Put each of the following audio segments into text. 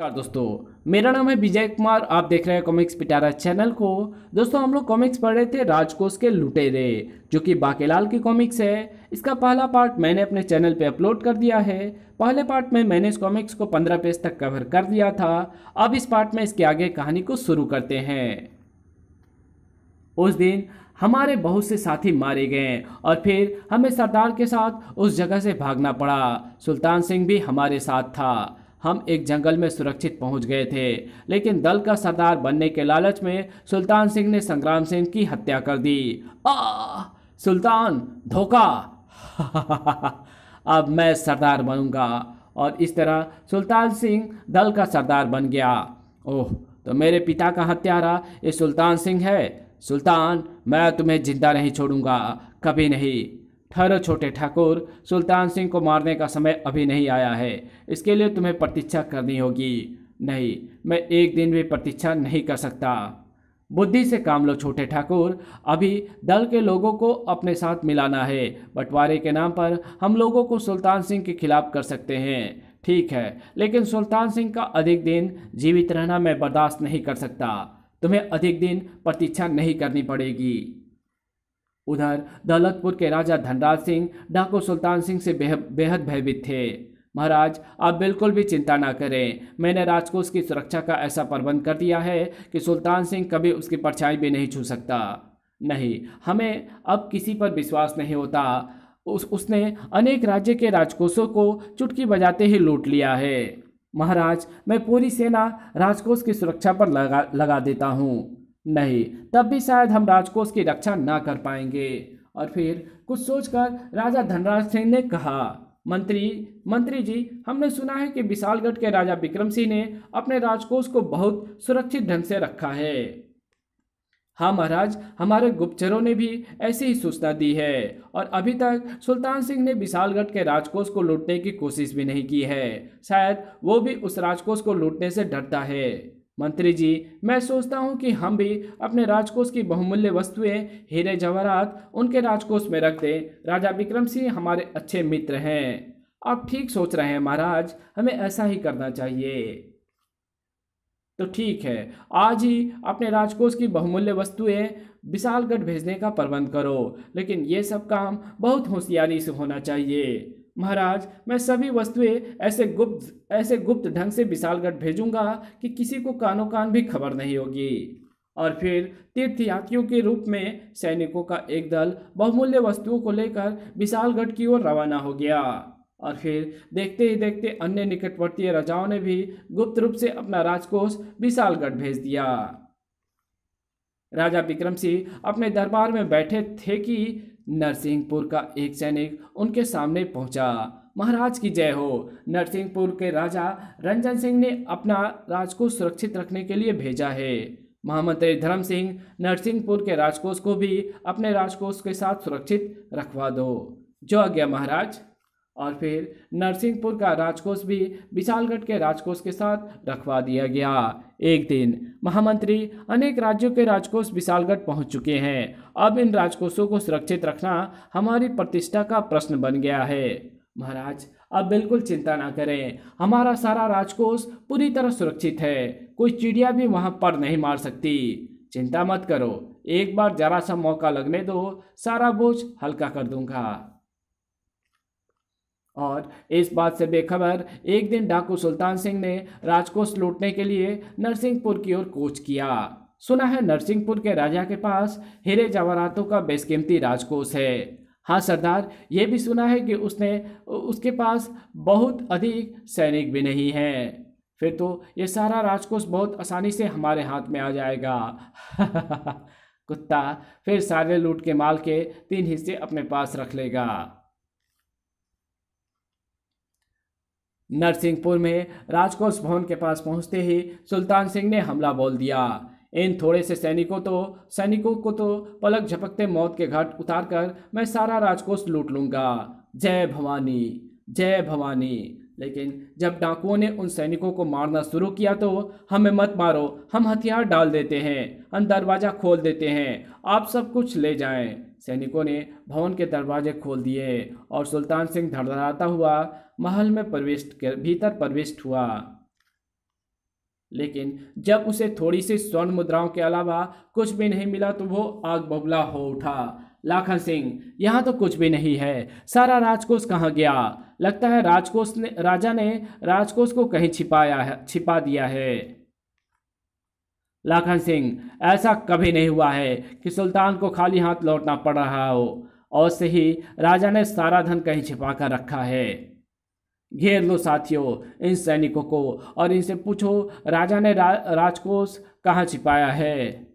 नमस्कार दोस्तों मेरा नाम है विजय कुमार आप देख रहे हैं कॉमिक्स पिटारा चैनल को दोस्तों हम लोग कॉमिक्स पढ़ रहे थे राजकोष के लुटेरे जो कि बाकेलाल की कॉमिक्स है इसका पहला पार्ट मैंने अपने चैनल पे अपलोड कर दिया है पहले पार्ट में मैंने इस कॉमिक्स को पंद्रह पेज तक कवर कर दिया था अब इस पार्ट में इसके आगे कहानी को शुरू करते हैं उस दिन हमारे बहुत से साथी मारे गए और फिर हमें सरदार के साथ उस जगह से भागना पड़ा सुल्तान सिंह भी हमारे साथ था हम एक जंगल में सुरक्षित पहुंच गए थे लेकिन दल का सरदार बनने के लालच में सुल्तान सिंह ने संग्राम सिंह की हत्या कर दी आ सुल्तान धोखा अब मैं सरदार बनूंगा और इस तरह सुल्तान सिंह दल का सरदार बन गया ओह तो मेरे पिता का हत्यारा ये सुल्तान सिंह है सुल्तान मैं तुम्हें जिंदा नहीं छोड़ूंगा कभी नहीं ठहरो छोटे ठाकुर सुल्तान सिंह को मारने का समय अभी नहीं आया है इसके लिए तुम्हें प्रतीक्षा करनी होगी नहीं मैं एक दिन भी प्रतीक्षा नहीं कर सकता बुद्धि से काम लो छोटे ठाकुर अभी दल के लोगों को अपने साथ मिलाना है बंटवारे के नाम पर हम लोगों को सुल्तान सिंह के खिलाफ कर सकते हैं ठीक है लेकिन सुल्तान सिंह का अधिक दिन जीवित रहना मैं बर्दाश्त नहीं कर सकता तुम्हें अधिक दिन प्रतीक्षा नहीं करनी पड़ेगी उधर दौलतपुर के राजा धनराज सिंह डाकू सुल्तान सिंह से बेहद भयभीत थे महाराज आप बिल्कुल भी चिंता ना करें मैंने राजकोष की सुरक्षा का ऐसा प्रबंध कर दिया है कि सुल्तान सिंह कभी उसकी परछाई भी नहीं छू सकता नहीं हमें अब किसी पर विश्वास नहीं होता उस उसने अनेक राज्य के राजकोषों को चुटकी बजाते ही लूट लिया है महाराज मैं पूरी सेना राजकोष की सुरक्षा पर लगा लगा देता हूँ नहीं तब भी शायद हम राजकोष की रक्षा ना कर पाएंगे और फिर कुछ सोचकर राजा धनराज सिंह ने कहा मंत्री मंत्री जी हमने सुना है कि विशालगढ़ के राजा विक्रम सिंह ने अपने राजकोष को बहुत सुरक्षित ढंग से रखा है हाँ महाराज हमारे गुप्तचरों ने भी ऐसी ही सूचना दी है और अभी तक सुल्तान सिंह ने विशालगढ़ के राजकोष को लूटने की कोशिश भी नहीं की है शायद वो भी उस राजकोष को लूटने से डरता है मंत्री जी मैं सोचता हूं कि हम भी अपने राजकोष की बहुमूल्य वस्तुएं हीरे जवाहरात उनके राजकोष में रख दें राजा विक्रम सिंह हमारे अच्छे मित्र हैं आप ठीक सोच रहे हैं महाराज हमें ऐसा ही करना चाहिए तो ठीक है आज ही अपने राजकोष की बहुमूल्य वस्तुएं विशालगढ़ भेजने का प्रबंध करो लेकिन ये सब काम बहुत होशियारी से होना चाहिए महाराज मैं सभी वस्तुएं ऐसे गुप्त ऐसे गुप्त ढंग से विशालगढ़ भेजूंगा कि किसी को कानो कान भी खबर नहीं होगी और फिर तीर्थयात्रियों के रूप में सैनिकों का एक दल बहुमूल्य वस्तुओं को लेकर विशालगढ़ की ओर रवाना हो गया और फिर देखते ही देखते अन्य निकटवर्तीय राजाओं ने भी गुप्त रूप से अपना राजकोष विशालगढ़ भेज दिया राजा विक्रम सिंह अपने दरबार में बैठे थे कि नरसिंहपुर का एक सैनिक उनके सामने पहुंचा महाराज की जय हो नरसिंहपुर के राजा रंजन सिंह ने अपना राज को सुरक्षित रखने के लिए भेजा है महामंत्री धर्म सिंह नरसिंहपुर के राजकोष को भी अपने राजकोष के साथ सुरक्षित रखवा दो जो आज्ञा महाराज और फिर नरसिंहपुर का राजकोष भी विशालगढ़ के राजकोष के साथ रखवा दिया गया एक दिन महामंत्री अनेक राज्यों के राजकोष विशालगढ़ पहुंच चुके हैं अब इन राजकोषों को सुरक्षित रखना हमारी प्रतिष्ठा का प्रश्न बन गया है महाराज अब बिल्कुल चिंता ना करें हमारा सारा राजकोष पूरी तरह सुरक्षित है कोई चिड़िया भी वहाँ पर नहीं मार सकती चिंता मत करो एक बार जरा सा मौका लगने दो सारा बोझ हल्का कर दूंगा और इस बात से बेखबर एक दिन डाकू सुल्तान सिंह ने राजकोष लूटने के लिए नरसिंहपुर की ओर कोच किया सुना है नरसिंहपुर के राजा के पास हीरे जवाहरातों का बेशकीमती राजकोष है हाँ सरदार ये भी सुना है कि उसने उसके पास बहुत अधिक सैनिक भी नहीं हैं फिर तो ये सारा राजकोष बहुत आसानी से हमारे हाथ में आ जाएगा कुत्ता फिर सारे लूट के माल के तीन हिस्से अपने पास रख लेगा नरसिंहपुर में राजकोष भवन के पास पहुंचते ही सुल्तान सिंह ने हमला बोल दिया इन थोड़े से सैनिकों तो सैनिकों को तो पलक झपकते मौत के घाट उतार कर मैं सारा राजकोष लूट लूंगा जय भवानी जय भवानी लेकिन जब डाकुओं ने उन सैनिकों को मारना शुरू किया तो हमें मत मारो हम हथियार डाल देते हैं हम दरवाज़ा खोल देते हैं आप सब कुछ ले जाएं सैनिकों ने भवन के दरवाजे खोल दिए और सुल्तान सिंह धड़धड़ाता हुआ महल में प्रविष्ट भीतर प्रविष्ट हुआ लेकिन जब उसे थोड़ी सी स्वर्ण मुद्राओं के अलावा कुछ भी नहीं मिला तो वो आग बबला हो उठा लाखन सिंह यहाँ तो कुछ भी नहीं है सारा राजकोष कहाँ गया लगता है राजकोष ने राजा ने राजकोष को कहीं छिपाया है छिपा दिया है लाखन सिंह ऐसा कभी नहीं हुआ है कि सुल्तान को खाली हाथ लौटना पड़ रहा हो और से ही राजा ने सारा धन कहीं छिपा कर रखा है घेर लो साथियों इन सैनिकों को और इनसे पूछो राजा ने रा, राजकोष कहाँ छिपाया है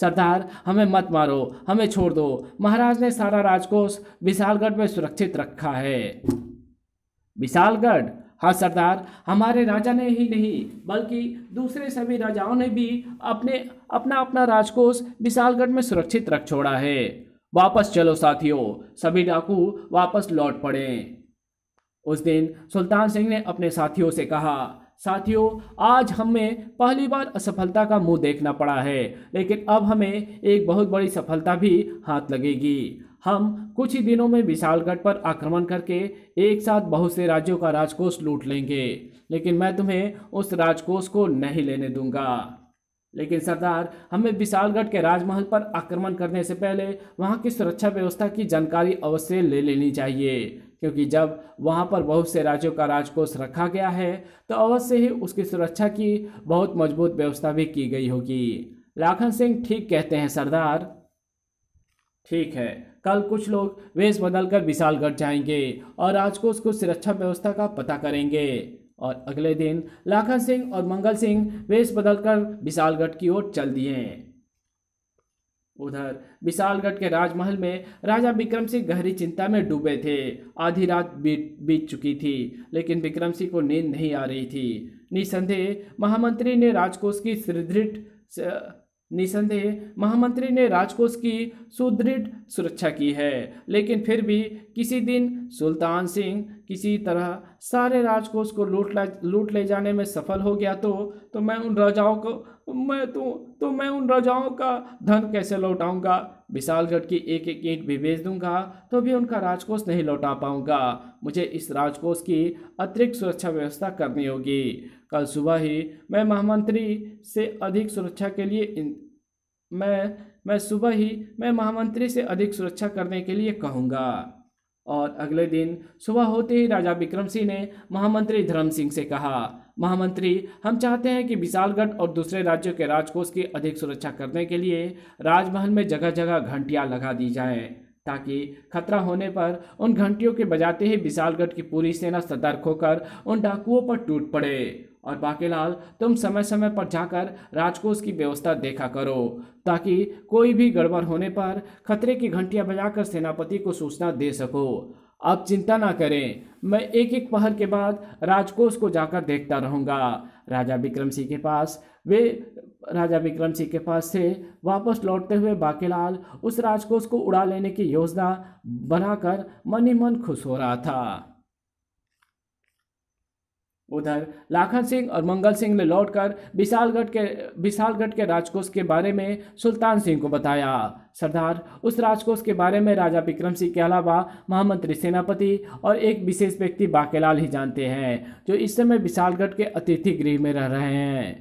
सरदार हमें मत मारो हमें छोड़ दो महाराज ने सारा राजकोष विशालगढ़ में सुरक्षित रखा है विशालगढ़ हाँ सरदार हमारे राजा ने ही नहीं बल्कि दूसरे सभी राजाओं ने भी अपने अपना अपना राजकोष विशालगढ़ में सुरक्षित रख छोड़ा है वापस चलो साथियों सभी डाकू वापस लौट पड़े उस दिन सुल्तान सिंह ने अपने साथियों से कहा साथियों आज हमें पहली बार असफलता का मुंह देखना पड़ा है लेकिन अब हमें एक बहुत बड़ी सफलता भी हाथ लगेगी हम कुछ ही दिनों में विशालगढ़ पर आक्रमण करके एक साथ बहुत से राज्यों का राजकोष लूट लेंगे लेकिन मैं तुम्हें उस राजकोष को नहीं लेने दूंगा लेकिन सरदार हमें विशालगढ़ के राजमहल पर आक्रमण करने से पहले वहाँ की सुरक्षा व्यवस्था की जानकारी अवश्य ले लेनी चाहिए क्योंकि जब वहाँ पर बहुत से राज्यों का राजकोष रखा गया है तो अवश्य ही उसकी सुरक्षा की बहुत मजबूत व्यवस्था भी की गई होगी लाखन सिंह ठीक कहते हैं सरदार ठीक है कल कुछ लोग वेश कर विशालगढ़ जाएंगे और राजकोष को सुरक्षा व्यवस्था का पता करेंगे और अगले दिन लाखन सिंह और मंगल सिंह वेश बदलकर विशालगढ़ की ओर चल दिए उधर विशालगढ़ के राजमहल में राजा विक्रम सिंह गहरी चिंता में डूबे थे आधी रात बीत बीत चुकी थी लेकिन विक्रम सिंह को नींद नहीं आ रही थी निसंदेह महामंत्री ने राजकोष की सुदृढ़ निसंदेह महामंत्री ने राजकोष की सुदृढ़ सुरक्षा की है लेकिन फिर भी किसी दिन सुल्तान सिंह किसी तरह सारे राजकोष को लूट लूट ले जाने में सफल हो गया तो तो मैं उन राजाओं को मैं तो तो मैं उन राजाओं का धन कैसे लौटाऊंगा विशालगढ़ की एक एक ईंट भी बेच दूंगा तो भी उनका राजकोष नहीं लौटा पाऊंगा मुझे इस राजकोष की अतिरिक्त सुरक्षा व्यवस्था करनी होगी कल सुबह ही मैं महामंत्री से अधिक सुरक्षा के लिए इन... मैं मैं सुबह ही मैं महामंत्री से अधिक सुरक्षा करने के लिए कहूँगा और अगले दिन सुबह होते ही राजा विक्रम सिंह ने महामंत्री धर्म सिंह से कहा महामंत्री हम चाहते हैं कि विशालगढ़ और दूसरे राज्यों के राजकोष की अधिक सुरक्षा करने के लिए राजमहल में जगह जगह घंटियाँ लगा दी जाएं ताकि खतरा होने पर उन घंटियों के बजाते ही विशालगढ़ की पूरी सेना सतर्क होकर उन डाकुओं पर टूट पड़े और बाकेलाल तुम समय समय पर जाकर राजकोष की व्यवस्था देखा करो ताकि कोई भी गड़बड़ होने पर खतरे की घंटियां बजाकर सेनापति को सूचना दे सको आप चिंता ना करें मैं एक एक पहल के बाद राजकोष को जाकर देखता रहूँगा राजा विक्रम सिंह के पास वे राजा विक्रम सिंह के पास से वापस लौटते हुए बाकेलाल उस राजकोष को उड़ा लेने की योजना बनाकर मन ही मन खुश हो रहा था उधर लाखन सिंह और मंगल सिंह ने लौटकर विशालगढ़ के विशालगढ़ के राजकोष के बारे में सुल्तान सिंह को बताया सरदार उस राजकोष के बारे में राजा विक्रम सिंह के अलावा महामंत्री सेनापति और एक विशेष व्यक्ति बाकेलाल ही जानते हैं जो इस समय विशालगढ़ के अतिथि गृह में रह रहे हैं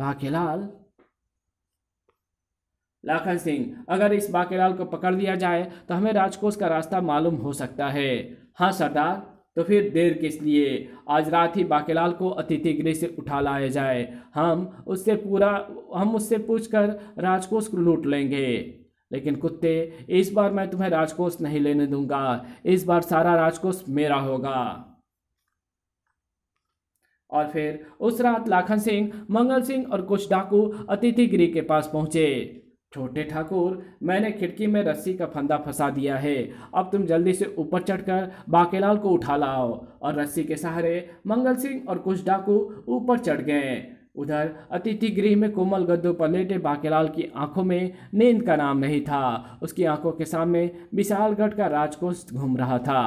बाकेलाल लाखन सिंह अगर इस बाकेलाल को पकड़ लिया जाए तो हमें राजकोष का रास्ता मालूम हो सकता है हाँ सरदार तो फिर देर किस लिए आज रात ही बाकेलाल को अतिथि गृह से उठा लाया जाए हम उससे पूरा हम उससे पूछकर राजकोष लूट लेंगे लेकिन कुत्ते इस बार मैं तुम्हें राजकोष नहीं लेने दूंगा इस बार सारा राजकोष मेरा होगा और फिर उस रात लाखन सिंह मंगल सिंह और कुछ डाकू अतिथि गृह के पास पहुंचे छोटे ठाकुर मैंने खिड़की में रस्सी का फंदा फंसा दिया है अब तुम जल्दी से ऊपर चढ़कर बाकेलाल को उठा लाओ और रस्सी के सहारे मंगल सिंह और कुछ डाकू ऊपर चढ़ गए उधर अतिथि गृह में कोमल गद्दों पर लेटे बाकेलाल की आंखों में नींद का नाम नहीं था उसकी आंखों के सामने विशालगढ़ का राजकोष घूम रहा था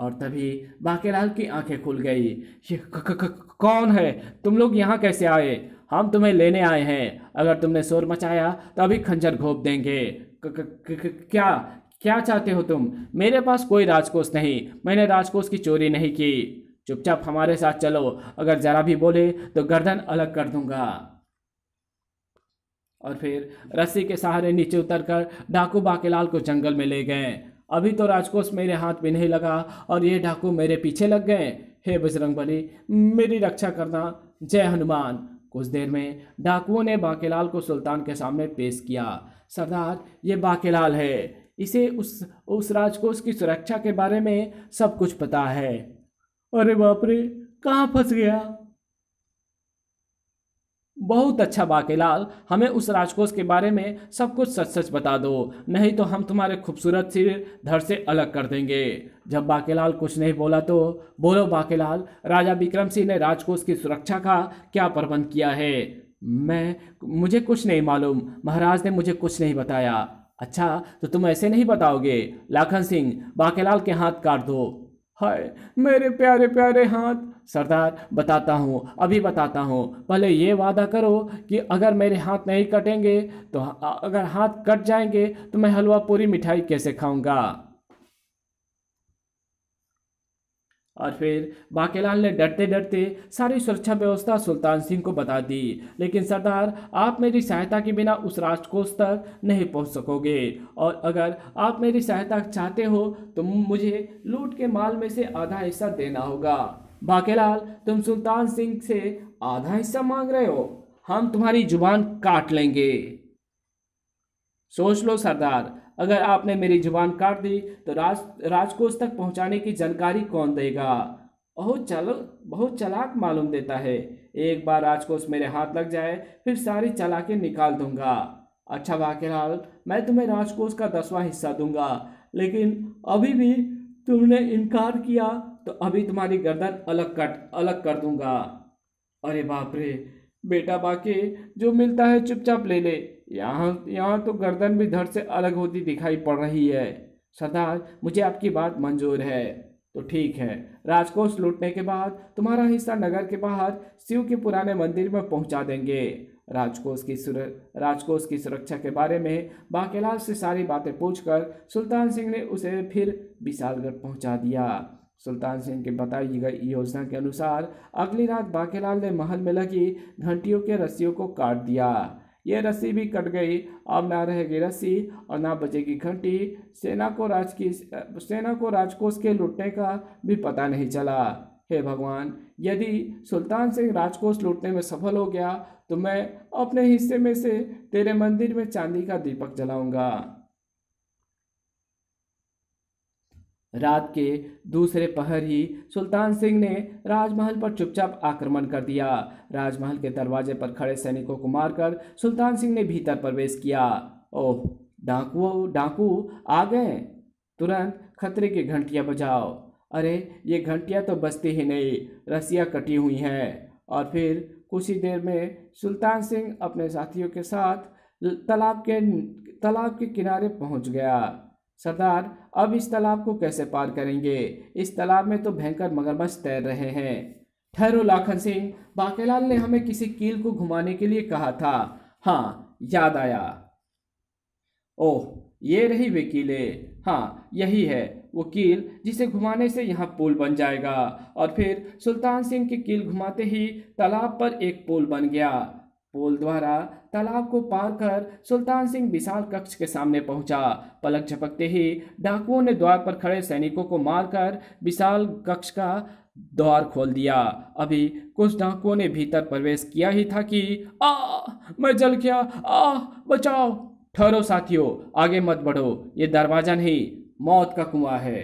और तभी बाकेलाल की आंखें खुल गई ये कौन है तुम लोग यहाँ कैसे आए हम तुम्हें लेने आए हैं अगर तुमने शोर मचाया तो अभी खंजर घोप देंगे क्या क्या चाहते हो तुम मेरे पास कोई राजकोष नहीं मैंने राजकोष की चोरी नहीं की चुपचाप हमारे साथ चलो अगर जरा भी बोले तो गर्दन अलग कर दूंगा और फिर रस्सी के सहारे नीचे उतरकर डाकू बाकेलाल को जंगल में ले गए अभी तो राजकोष मेरे हाथ में नहीं लगा और ये डाकू मेरे पीछे लग गए हे बजरंग बली मेरी रक्षा करना जय हनुमान कुछ देर में डाकुओं ने बाकेलाल को सुल्तान के सामने पेश किया सरदार ये बाकेलाल है इसे उस उस राजकोष की सुरक्षा के बारे में सब कुछ पता है अरे बाप रे कहाँ फंस गया बहुत अच्छा बाकेलाल हमें उस राजकोष के बारे में सब कुछ सच सच बता दो नहीं तो हम तुम्हारे खूबसूरत सिर धड़ से अलग कर देंगे जब बाकेलाल कुछ नहीं बोला तो बोलो बाकेलाल राजा विक्रम सिंह ने राजकोष की सुरक्षा का क्या प्रबंध किया है मैं मुझे कुछ नहीं मालूम महाराज ने मुझे कुछ नहीं बताया अच्छा तो तुम ऐसे नहीं बताओगे लाखन सिंह बाकेलाल के हाथ काट दो हाय मेरे प्यारे प्यारे हाथ सरदार बताता हूँ अभी बताता हूँ पहले ये वादा करो कि अगर मेरे हाथ नहीं कटेंगे तो अगर हाथ कट जाएंगे तो मैं हलवा पूरी मिठाई कैसे खाऊंगा और फिर बाकेलाल ने डरते डरते सारी सुरक्षा व्यवस्था सुल्तान सिंह को बता दी लेकिन सरदार आप मेरी सहायता के बिना उस राजकोष तक नहीं पहुंच सकोगे और अगर आप मेरी सहायता चाहते हो तो मुझे लूट के माल में से आधा हिस्सा देना होगा बाकेलाल तुम सुल्तान सिंह से आधा हिस्सा मांग रहे हो हम तुम्हारी जुबान काट लेंगे सोच लो सरदार अगर आपने मेरी जुबान काट दी तो राज राजकोष तक पहुंचाने की जानकारी कौन देगा बहुत चल बहुत चलाक मालूम देता है एक बार राजकोष मेरे हाथ लग जाए फिर सारी चलाके निकाल दूंगा अच्छा वाकेलाल मैं तुम्हें राजकोष का दसवां हिस्सा दूंगा लेकिन अभी भी तुमने इनकार किया तो अभी तुम्हारी गर्दन अलग कट अलग कर दूंगा अरे बाप रे बेटा बाकी जो मिलता है चुपचाप ले ले यहाँ यहाँ तो गर्दन भी धड़ से अलग होती दिखाई पड़ रही है सरदार मुझे आपकी बात मंजूर है तो ठीक है राजकोष लूटने के बाद तुम्हारा हिस्सा नगर के बाहर शिव के पुराने मंदिर में पहुंचा देंगे राजकोष की सुर राजकोष की सुरक्षा के बारे में बाकेलाल से सारी बातें पूछकर सुल्तान सिंह ने उसे फिर विशालगढ़ पहुंचा दिया सुल्तान सिंह की बताई गई योजना के अनुसार अगली रात बाकेलाल ने महल में लगी घंटियों के रस्सियों को काट दिया ये रस्सी भी कट गई अब ना रहेगी रस्सी और ना बजेगी घंटी सेना को राज की सेना को राजकोष के लुटने का भी पता नहीं चला हे भगवान यदि सुल्तान सिंह राजकोष लूटने में सफल हो गया तो मैं अपने हिस्से में से तेरे मंदिर में चांदी का दीपक जलाऊंगा रात के दूसरे पहर ही सुल्तान सिंह ने राजमहल पर चुपचाप आक्रमण कर दिया राजमहल के दरवाजे पर खड़े सैनिकों को मारकर सुल्तान सिंह ने भीतर प्रवेश किया ओह डाकुओ डाकू आ गए तुरंत खतरे की घंटियां बजाओ अरे ये घंटियां तो बजती ही नहीं रस्सियाँ कटी हुई हैं और फिर कुछ ही देर में सुल्तान सिंह अपने साथियों के साथ तालाब के तालाब के किनारे पहुंच गया सरदार अब इस तालाब को कैसे पार करेंगे इस तालाब में तो भयंकर मगरमच्छ तैर रहे हैं ठहरो लाखन सिंह बाकेलाल ने हमें किसी कील को घुमाने के लिए कहा था हाँ याद आया ओह ये रही वे कीले हाँ यही है वो कील जिसे घुमाने से यहाँ पुल बन जाएगा और फिर सुल्तान सिंह की कील घुमाते ही तालाब पर एक पुल बन गया पुल द्वारा तालाब को पार कर सुल्तान सिंह विशाल कक्ष के सामने पहुंचा पलक झपकते ही डाकुओं ने द्वार पर खड़े सैनिकों को मारकर विशाल कक्ष का द्वार खोल दिया अभी कुछ डाकुओं ने भीतर प्रवेश किया ही था कि आ मैं जल गया आ बचाओ ठहरो साथियों आगे मत बढ़ो ये दरवाजा नहीं मौत का कुआं है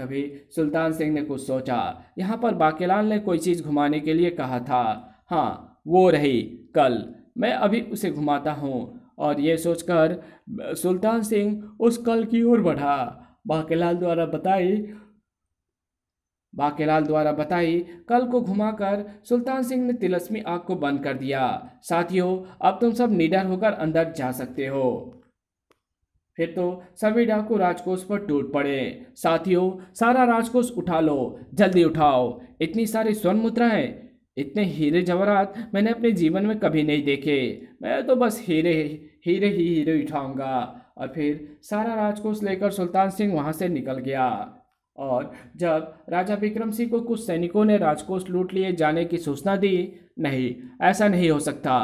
तभी सुल्तान सिंह ने कुछ सोचा यहाँ पर बाकेलाल ने कोई चीज़ घुमाने के लिए कहा था हाँ वो रही कल मैं अभी उसे घुमाता हूँ और ये सोचकर सुल्तान सिंह उस कल की ओर बढ़ा बाकेलाल द्वारा बताई बाकेलाल द्वारा बताई कल को घुमाकर सुल्तान सिंह ने तिलस्मी आग को बंद कर दिया साथियों अब तुम सब निडर होकर अंदर जा सकते हो फिर तो सभी डाकू राजकोष पर टूट पड़े साथियों सारा राजकोष उठा लो जल्दी उठाओ इतनी सारी स्वर्ण मुद्राएं इतने हीरे जवाहरात मैंने अपने जीवन में कभी नहीं देखे मैं तो बस हीरे हीरे ही हीरे उठाऊंगा और फिर सारा राजकोष लेकर सुल्तान सिंह वहाँ से निकल गया और जब राजा विक्रम सिंह को कुछ सैनिकों ने राजकोष लूट लिए जाने की सूचना दी नहीं ऐसा नहीं हो सकता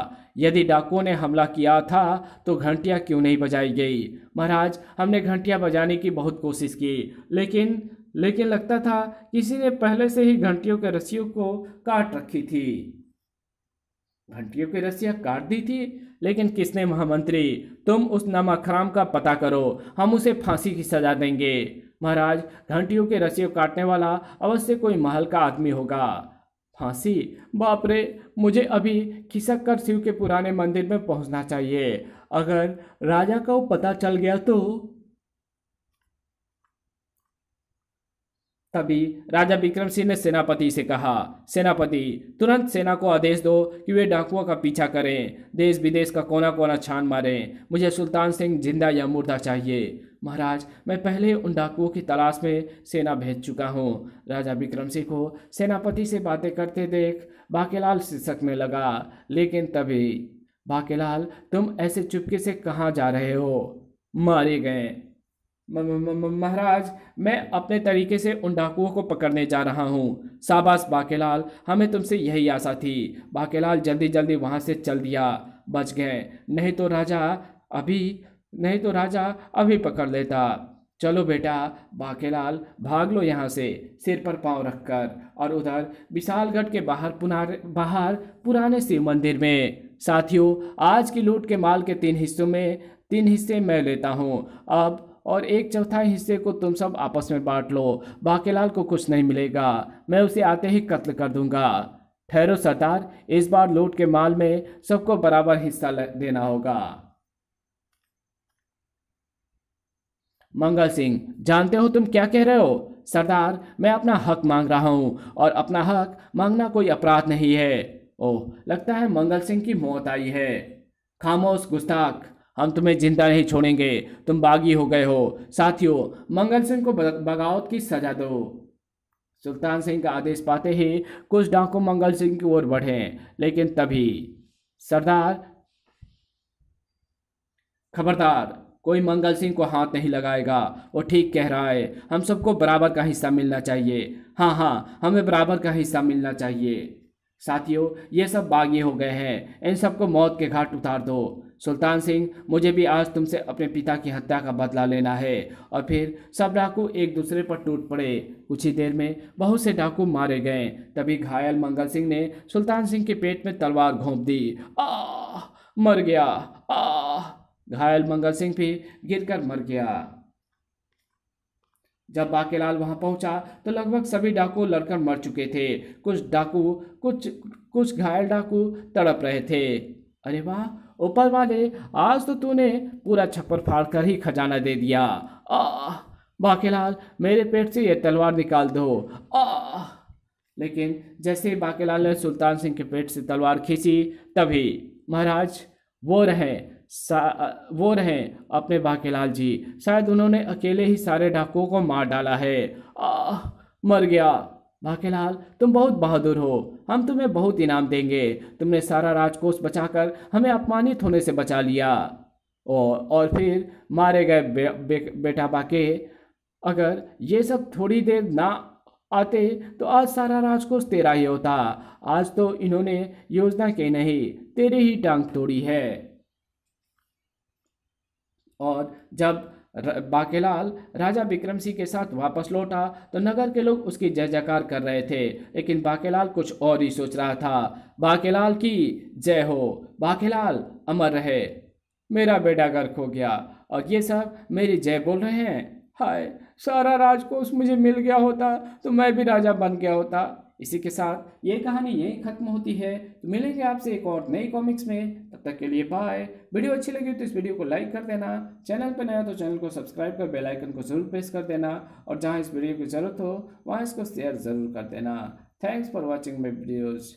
यदि डाकुओं ने हमला किया था तो घंटियाँ क्यों नहीं बजाई गई महाराज हमने घंटियाँ बजाने की बहुत कोशिश की लेकिन लेकिन लगता था किसी ने पहले से ही घंटियों के रस्सियों को काट रखी थी घंटियों की रस्सियाँ काट दी थी लेकिन किसने महामंत्री तुम उस नमाखराम का पता करो हम उसे फांसी की सजा देंगे महाराज घंटियों के रस्सियों काटने वाला अवश्य कोई महल का आदमी होगा फांसी बाप रे मुझे अभी खिसक कर शिव के पुराने मंदिर में पहुंचना चाहिए अगर राजा वो पता चल गया तो तभी राजा विक्रम सिंह ने सेनापति से कहा सेनापति तुरंत सेना को आदेश दो कि वे डाकुओं का पीछा करें देश विदेश का कोना कोना छान मारें मुझे सुल्तान सिंह जिंदा या मुर्दा चाहिए महाराज मैं पहले उन डाकुओं की तलाश में सेना भेज चुका हूँ राजा विक्रम सिंह को सेनापति से बातें करते देख बाकेलाल में लगा लेकिन तभी बाकेलाल तुम ऐसे चुपके से कहाँ जा रहे हो मारे गए महाराज मैं अपने तरीके से उन डाकुओं को पकड़ने जा रहा हूँ शाबाश बाकेलाल हमें तुमसे यही आशा थी बाकेलाल जल्दी जल्दी वहाँ से चल दिया बच गए नहीं तो राजा अभी नहीं तो राजा अभी पकड़ लेता चलो बेटा बाकेलाल भाग लो यहाँ से सिर पर पांव रखकर और उधर विशालगढ़ के बाहर पुनार बाहर पुराने शिव मंदिर में साथियों आज की लूट के माल के तीन हिस्सों में तीन हिस्से मैं लेता हूँ अब और एक चौथाई हिस्से को तुम सब आपस में बांट लो बाकेलाल को कुछ नहीं मिलेगा मैं उसे आते ही कत्ल कर दूंगा ठहरो सरदार इस बार लूट के माल में सबको बराबर हिस्सा देना होगा मंगल सिंह जानते हो तुम क्या कह रहे हो सरदार मैं अपना हक मांग रहा हूं और अपना हक मांगना कोई अपराध नहीं है ओह लगता है मंगल सिंह की मौत आई है खामोश गुस्ताख हम तुम्हें जिंदा नहीं छोड़ेंगे तुम बागी हो गए हो साथियों मंगल सिंह को बगावत की सजा दो सुल्तान सिंह का आदेश पाते ही कुछ डाकू मंगल सिंह की ओर बढ़े लेकिन तभी सरदार खबरदार कोई मंगल सिंह को हाथ नहीं लगाएगा वो ठीक कह रहा है हम सबको बराबर का हिस्सा मिलना चाहिए हाँ हाँ हमें बराबर का हिस्सा मिलना चाहिए साथियों ये सब बागी हो गए हैं इन सबको मौत के घाट उतार दो सुल्तान सिंह मुझे भी आज तुमसे अपने पिता की हत्या का बदला लेना है और फिर सब डाकू एक दूसरे पर टूट पड़े कुछ ही देर में बहुत से डाकू मारे गए तभी घायल मंगल सिंह ने सुल्तान सिंह के पेट में तलवार घोंप दी आ मर गया आ घायल मंगल सिंह भी गिरकर मर गया जब बाकेलाल वहां पहुंचा तो लगभग सभी डाकू लड़कर मर चुके थे कुछ डाकू कुछ कुछ घायल डाकू तड़प रहे थे अरे वाह ऊपर वाले आज तो तूने पूरा छप्पर फाड़ कर ही खजाना दे दिया आह बाकेलाल मेरे पेट से ये तलवार निकाल दो आह लेकिन जैसे ही बाकेलाल ने सुल्तान सिंह के पेट से तलवार खींची तभी महाराज वो रहे वो रहे अपने बाकेलाल जी शायद उन्होंने अकेले ही सारे डाकुओं को मार डाला है आह मर गया बाकेलाल तुम बहुत बहादुर हो हम तुम्हें बहुत इनाम देंगे तुमने सारा राजकोष बचाकर हमें अपमानित होने से बचा लिया और और फिर मारे गए बे, बे, बेटा बाके अगर ये सब थोड़ी देर ना आते तो आज सारा राजकोष तेरा ही होता आज तो इन्होंने योजना के नहीं तेरी ही टांग तोड़ी है और जब बाकेलाल राजा विक्रम सिंह के साथ वापस लौटा तो नगर के लोग उसकी जय जयकार कर रहे थे लेकिन बाकेलाल कुछ और ही सोच रहा था बाकेलाल की जय हो बाकेलाल अमर रहे मेरा बेटा घर खो गया और ये सब मेरी जय बोल रहे हैं हाय सारा राजकोष मुझे मिल गया होता तो मैं भी राजा बन गया होता इसी के साथ ये कहानी यहीं खत्म होती है तो मिलेंगे आपसे एक और नई कॉमिक्स में तब तक के लिए बाय वीडियो अच्छी लगी तो इस वीडियो को लाइक कर देना चैनल पर नया तो चैनल को सब्सक्राइब कर बेल आइकन को जरूर प्रेस कर देना और जहाँ इस वीडियो की जरूरत हो वहाँ इसको शेयर जरूर कर देना thanks for watching my videos